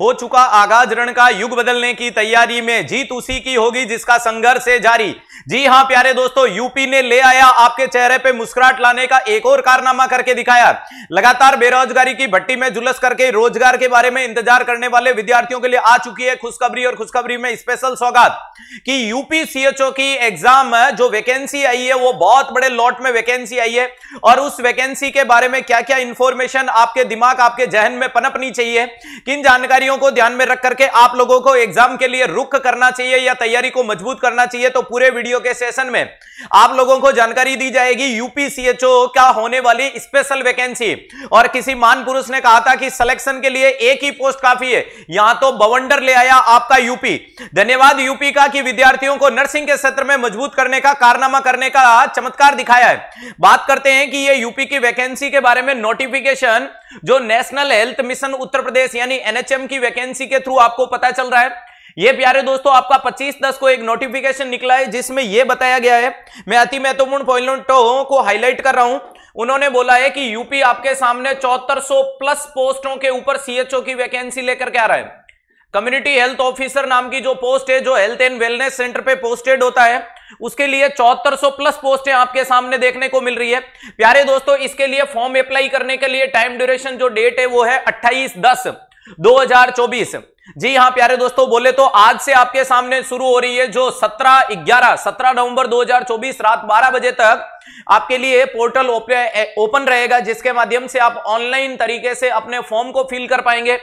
हो चुका आगाज रण का युग बदलने की तैयारी में जीत उसी की होगी जिसका संघर्ष है जारी जी हां प्यारे दोस्तों यूपी ने ले आया आपके चेहरे पे मुस्कुराहट लाने का एक और कारनामा करके दिखाया लगातार बेरोजगारी की भट्टी में जुलस करके रोजगार के बारे में इंतजार करने वाले विद्यार्थियों के लिए आ चुकी है खुशखबरी और खुशखबरी में स्पेशल सौगात की यूपी सीएचओ की एग्जाम जो वैकेंसी आई है वो बहुत बड़े लॉट में वैकेंसी आई है और उस वैकेंसी के बारे में क्या क्या इंफॉर्मेशन आपके दिमाग आपके जहन में पनपनी चाहिए किन जानकारी तैयारियों को ध्यान में रख करके आप लोगों को एग्जाम के लिए रुख करना चाहिए या तैयारी को मजबूत करना चाहिए तो पूरे वीडियो के सेशन में आप लोगों को जानकारी दी जाएगी यूपीसीएचओ का होने वाली स्पेशल वैकेंसी और किसी मान पुरुष ने कहा था कि सिलेक्शन के लिए एक ही पोस्ट काफी है यहां तो बवंडर ले आया आपका यूपी धन्यवाद यूपी का कि विद्यार्थियों को नर्सिंग के क्षेत्र में मजबूत करने का कारनामा करने का चमत्कार दिखाया है बात करते हैं कि यह यूपी की वैकेंसी के बारे में नोटिफिकेशन जो National Health Mission Uttar Pradesh यानी एनएचएम की वैकेंसी के थ्रू आपको पता चल रहा है ये प्यारे दोस्तों आपका 25 दस को एक नोटिफिकेशन निकला है जिसमें यह बताया गया है मैं अति महत्वपूर्ण पॉइंटों को हाईलाइट कर रहा हूं उन्होंने बोला है कि यूपी आपके सामने चौहत्तर प्लस पोस्टों के ऊपर सीएचओ की वैकेंसी लेकर के आ रहा है कम्युनिटी हेल्थ ऑफिसर नाम की जो पोस्ट है जो हेल्थ एंड वेलनेस सेंटर पे पोस्टेड होता है उसके लिए चौहत्तर प्लस पोस्टें आपके सामने देखने को मिल रही है प्यारे दोस्तों इसके लिए फॉर्म अप्लाई करने के लिए टाइम ड्यूरेशन जो डेट है वो है अट्ठाईस दस 2024 जी हां प्यारे दोस्तों बोले तो आज से आपके सामने शुरू हो रही है जो 17 11 17 नवंबर 2024 रात 12 बजे तक आपके लिए पोर्टल ओपन रहेगा जिसके माध्यम से आप ऑनलाइन तरीके से अपने फॉर्म को फिल कर पाएंगे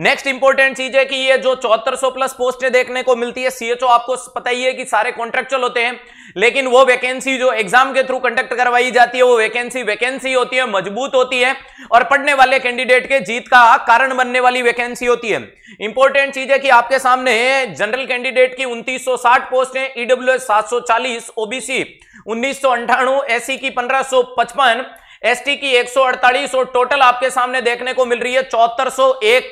नेक्स्ट इंपॉर्टेंट चीज है कि ये जो चौहत्तर प्लस पोस्टें देखने को मिलती है सीएचओ आपको पता ही है कि सारे कॉन्ट्रेक्चुअल होते हैं लेकिन वो वैकेंसी जो एग्जाम के थ्रू कंडक्ट करवाई जाती है वो वैकेंसी वैकेंसी होती है मजबूत होती है और पढ़ने वाले कैंडिडेट के जीत का कारण बनने वाली वैकेंसी होती है इंपॉर्टेंट चीज है कि आपके सामने जनरल कैंडिडेट की उन्तीस पोस्ट है ईडब्ल्यू एस ओबीसी उन्नीस सौ अंठाणु एससी e की 1555 एसटी की 148 और टोटल आपके सामने देखने को मिल रही है चौहत्तर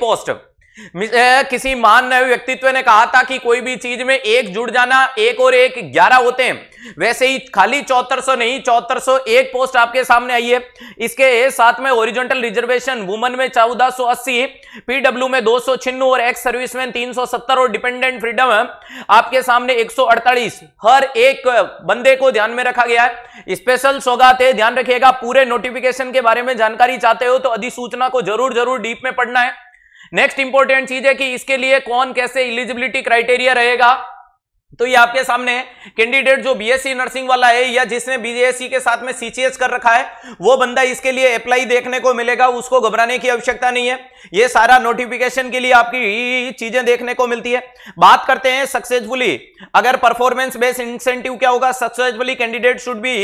पोस्ट किसी महान व्यक्तित्व ने कहा था कि कोई भी चीज में एक जुड़ जाना एक और एक ग्यारह होते हैं वैसे ही खाली चौहत्तर सौ नहीं चौहत्तर सौ एक पोस्ट आपके सामने आई है इसके साथ में ओरिजेंटल रिजर्वेशन वुमन में चौदह सौ अस्सी पीडब्ल्यू में दो सौ छिन्नू और एक्स सर्विसमैन तीन सौ सत्तर और डिपेंडेंट फ्रीडम आपके सामने एक सौ अड़तालीस हर एक बंदे को ध्यान में रखा गया है स्पेशल सौगात है ध्यान रखिएगा पूरे नोटिफिकेशन के बारे में जानकारी चाहते हो तो अधिसूचना को जरूर जरूर डीप में पढ़ना है नेक्स्ट इंपॉर्टेंट चीज है कि इसके लिए कौन कैसे इलिजिबिलिटी क्राइटेरिया रहेगा तो ये आपके सामने कैंडिडेट जो बीएससी नर्सिंग e वाला है या जिसने बीएससी e के साथ में सीसीएस कर रखा है वो बंदा इसके लिए अप्लाई देखने को मिलेगा उसको घबराने की आवश्यकता नहीं है ये सारा नोटिफिकेशन के लिए आपकी चीजें देखने को मिलती है बात करते हैं सक्सेसफुली अगर परफॉर्मेंस बेस्ड इंसेंटिव क्या होगा successfully candidate should be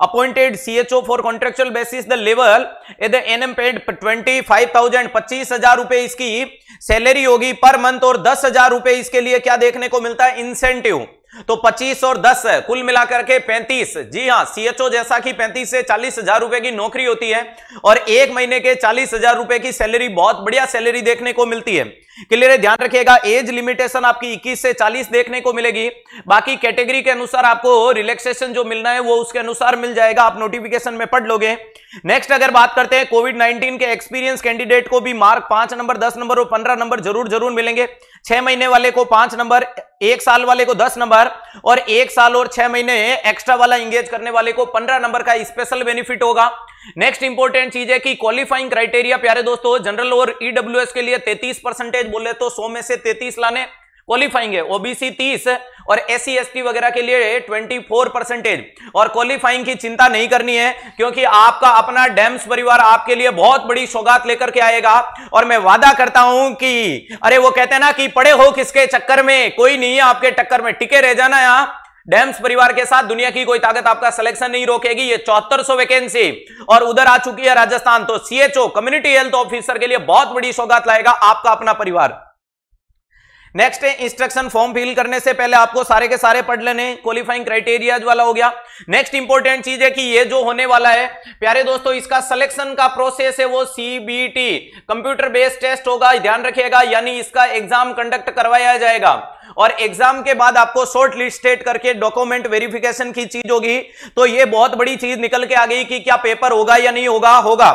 appointed CHO for contractual basis the level N NM paid twenty five thousand पच्चीस हजार रुपए इसकी सैलरी होगी पर मंथ और दस हजार रुपए इसके लिए क्या देखने को मिलता है इंसेंटिव तो 25 और 10 कुल मिलाकर के 35 जी हाँ सीएचओ जैसा कि 35 से चालीस हजार रुपए की नौकरी होती है और एक महीने के चालीस हजार रुपए की सैलरी बहुत बढ़िया सैलरी देखने को मिलती है क्लियर है ध्यान रखिएगा एज लिमिटेशन आपकी 21 से 40 देखने को मिलेगी बाकी कैटेगरी के अनुसार आपको रिलैक्सेशन जो मिलना है वो उसके अनुसार मिल जाएगा आप नोटिफिकेशन में पढ़ लोगे नेक्स्ट अगर बात करते हैं कोविड 19 के एक्सपीरियंस कैंडिडेट को भी मार्क पांच नंबर दस नंबर और पंद्रह नंबर जरूर जरूर मिलेंगे छह महीने वाले को पांच नंबर एक साल वाले को दस नंबर और एक साल और छह महीने एक्स्ट्रा वाला इंगेज करने वाले को पंद्रह नंबर का स्पेशल बेनिफिट होगा नेक्स्ट इंपॉर्टेंट चीज है कि क्वालिफाइंग क्राइटेरिया प्यारे दोस्तों जनरल और ईडब्ल्यूएस के लिए तैतीस परसेंटेज बोले तो सौ में से तैतीस लाने क्वालिफाइंग है ओबीसी तीस और एस सी e वगैरह के लिए 24 परसेंटेज और क्वालिफाइंग की चिंता नहीं करनी है क्योंकि आपका अपना डैम्स परिवार आपके लिए बहुत बड़ी सौगात लेकर के आएगा और मैं वादा करता हूं कि अरे वो कहते हैं ना कि पड़े हो किसके चक्कर में कोई नहीं है आपके टक्कर में टिके रह जाना यहां डैम्स परिवार के साथ दुनिया की कोई ताकत आपका सिलेक्शन नहीं रोकेगी ये चौहत्तर सौ वैकेंसी और उधर आ चुकी है राजस्थान तो सीएचओ कम्युनिटी हेल्थ ऑफिसर के लिए बहुत बड़ी सौगात लाएगा आपका अपना परिवार नेक्स्ट है इंस्ट्रक्शन फॉर्म फिल करने से पहले आपको सारे के सारे पढ़ लेने क्वालिफाइंग क्राइटेरियाज वाला हो गया नेक्स्ट इंपॉर्टेंट चीज है कि ये जो होने वाला है प्यारे दोस्तों इसका सिलेक्शन का प्रोसेस है वो सीबीटी कंप्यूटर बेस्ड टेस्ट होगा ध्यान रखिएगा यानी इसका एग्जाम कंडक्ट करवाया जाएगा और एग्जाम के बाद आपको शॉर्ट लिस्टेड करके डॉक्यूमेंट वेरिफिकेशन की चीज होगी तो ये बहुत बड़ी चीज निकल के आ गई कि क्या पेपर होगा या नहीं होगा होगा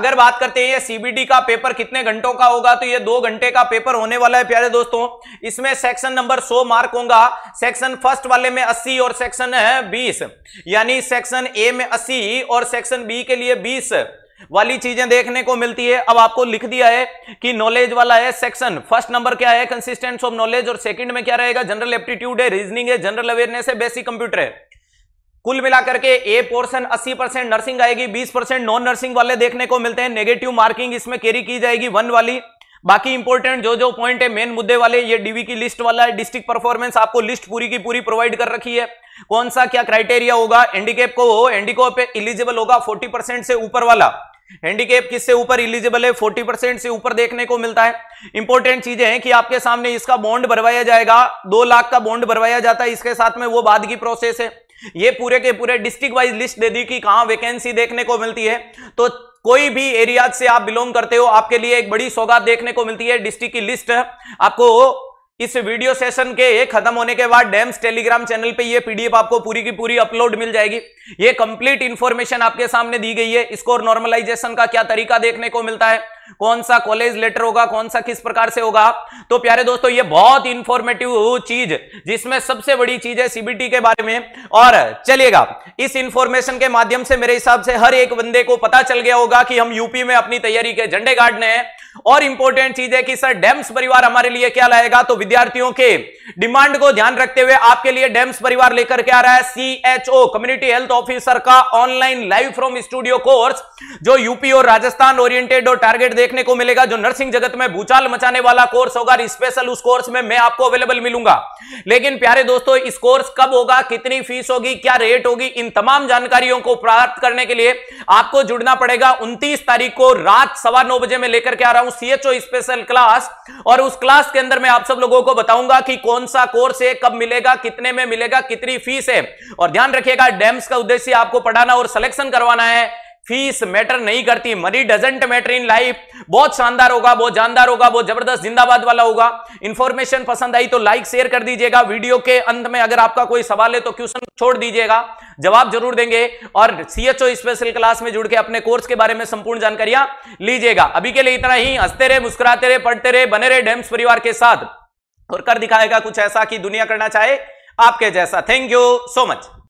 अगर बात करते हैं सीबीडी का पेपर कितने घंटों का होगा तो ये दो घंटे का पेपर होने वाला है प्यारे दोस्तों इसमें सेक्शन नंबर सो मार्क होगा सेक्शन फर्स्ट वाले में अस्सी और सेक्शन बीस यानी सेक्शन ए में अस्सी और सेक्शन बी के लिए बीस वाली चीजें देखने को मिलती है अब आपको लिख दिया है कि नॉलेज वाला है सेक्शन फर्स्ट नंबर क्या है कंसिस्टेंस ऑफ नॉलेज और सेकंड में क्या रहेगा जनरल एप्टीट्यूड है रीजनिंग है जनरल अवेयरनेस है बेसिक कंप्यूटर है कुल मिलाकर के ए पोर्शन 80 परसेंट नर्सिंग आएगी 20 परसेंट नॉन नर्सिंग वाले देखने को मिलते हैं नेगेटिव मार्किंग इसमें कैरी की जाएगी वन वाली बाकी इंपॉर्टेंट जो जो पॉइंट है मेन मुद्दे वाले ये डीवी की लिस्ट वाला है डिस्ट्रिक्ट परफॉर्मेंस आपको लिस्ट पूरी की पूरी प्रोवाइड कर रखी है कौन सा क्या क्राइटेरिया होगा एंडीकेप को हो एंडीकोप इलिजिबल होगा फोर्टी से ऊपर वाला हैंडीकेप किससे ऊपर इलिजिबल है 40 परसेंट से ऊपर देखने को मिलता है इंपॉर्टेंट चीजें हैं कि आपके सामने इसका बॉन्ड भरवाया जाएगा दो लाख का बॉन्ड भरवाया जाता है इसके साथ में वो बाद की प्रोसेस है ये पूरे के पूरे डिस्ट्रिक्ट वाइज लिस्ट दे दी कि कहां वैकेंसी देखने को मिलती है तो कोई भी एरिया से आप बिलोंग करते हो आपके लिए एक बड़ी सौगात देखने को मिलती है डिस्ट्रिक्ट की लिस्ट आपको इस वीडियो सेशन के ये खत्म होने के बाद डैम्स टेलीग्राम चैनल पे ये पीडीएफ आपको पूरी की पूरी अपलोड मिल जाएगी ये कंप्लीट इंफॉर्मेशन आपके सामने दी गई है स्कोर नॉर्मलाइजेशन का क्या तरीका देखने को मिलता है कौन सा कॉलेज लेटर होगा कौन सा किस प्रकार से होगा तो प्यारे दोस्तों ये बहुत इंफॉर्मेटिव चीज जिसमें सबसे बड़ी चीज है सीबीटी के बारे में और चलिएगा इस इंफॉर्मेशन के माध्यम से मेरे हिसाब से हर एक बंदे को पता चल गया होगा कि हम यूपी में अपनी तैयारी के झंडे गाड़ने हैं और इंपॉर्टेंट चीज है कि सर डेम्स परिवार हमारे लिए क्या लाएगा तो विद्यार्थियों के डिमांड को ध्यान रखते हुए आपके लिए डेम्स परिवार लेकर के आ रहा है C H O community health officer का online live from studio course जो यूपी और राजस्थान ओरिएंटेड और टारगेट देखने को मिलेगा जो नर्सिंग जगत में भूचाल मचाने वाला कोर्स होगा स्पेशल उस कोर्स में मैं आपको अवेलेबल मिलूंगा लेकिन प्यारे दोस्तों इस कोर्स कब होगा कितनी फीस होगी क्या रेट होगी इन तमाम जानकारियों को प्राप्त करने के लिए आपको जुड़ना पड़ेगा उनतीस तारीख को रात सवा बजे में लेकर के आ रहा हूं सीएचओ स्पेशल क्लास और उस क्लास के अंदर मैं आप सब लोगों को बताऊंगा कि कौन सा कोर्स है कब मिलेगा कितने में मिलेगा कितनी फीस है और ध्यान रखिएगा डेम्स का उद्देश्य आपको पढ़ाना और सिलेक्शन करवाना है फीस मैटर नहीं करती money doesn't matter in life बहुत शानदार होगा बहुत जानदार होगा बहुत जबरदस्त जिंदाबाद वाला होगा इंफॉर्मेशन पसंद आई तो लाइक शेयर कर दीजिएगा वीडियो के अंत में अगर आपका कोई सवाल है तो क्वेश्चन छोड़ दीजिएगा जवाब जरूर देंगे और सीएचओ स्पेशल क्लास में जुड़ के अपने कोर्स के बारे में संपूर्ण जानकारियां लीजिएगा अभी के लिए इतना ही हंसते रहे मुस्कुराते रहे पढ़ते रहे बने रहे डेम्स परिवार के साथ और कर दिखाएगा कुछ ऐसा कि दुनिया करना चाहे आपके जैसा थैंक यू सो मच